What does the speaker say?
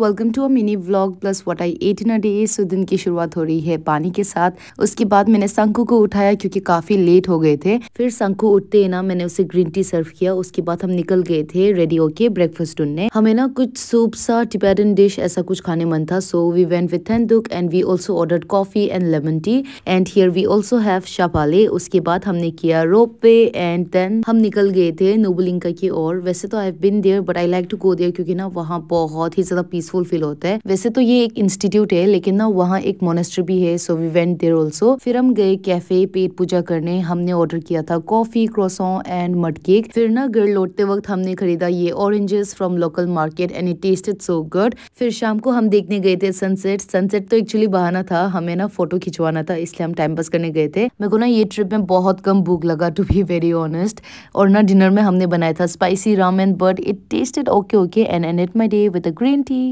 welcome to a mini vlog plus what I ate in a day so दिन की शुरुआत हो रही है पानी के साथ उसके बाद मैंने शंकु को उठाया क्योंकि काफी लेट हो गए थे फिर शंकु उठते ही ना मैंने उसे ग्रीन टी सर्व किया उसके बाद हम निकल गए थे रेडी होके ब्रेकफास्ट ढूंढने हमें ना कुछ सूप सा टिबेटन डिश ऐसा कुछ खाने मन था so we went with and we also order coffee and lemon tea and here we also have shaphaley उसके बाद हमने किया रोप पे एंड देन हम निकल गए थे नोबलिंका की ओर वैसे तो I have been there but I like to go there क्योंकि ना वहाँ बहुत ही ज्यादा पीसफुल फील होता है वैसे तो ये एक इंस्टीट्यूट है लेकिन ना वहाँ एक मोनेस्ट्री भी है so we went there also फिर हम गए कैफे पेट पूजा करने हमने ऑर्डर किया था coffee croissant and mud cake फिर ना घर लौटते वक्त हमने खरीदा ये oranges from local market and it tasted so good फिर शाम को हम देखने गए थे सनसेट सनसेट तो एक्चुअली बहाना था हमें ना फोटो खिंचवाना था इसलिए हम टाइम पास करने गए थे मेरे को ना ये ट्रिप में बहुत कम भूख लगा टू बी वेरी ऑनेस्ट और ना डिनर में हमने बनाया था spicy ramen but it tasted okay okay and ended my day with green T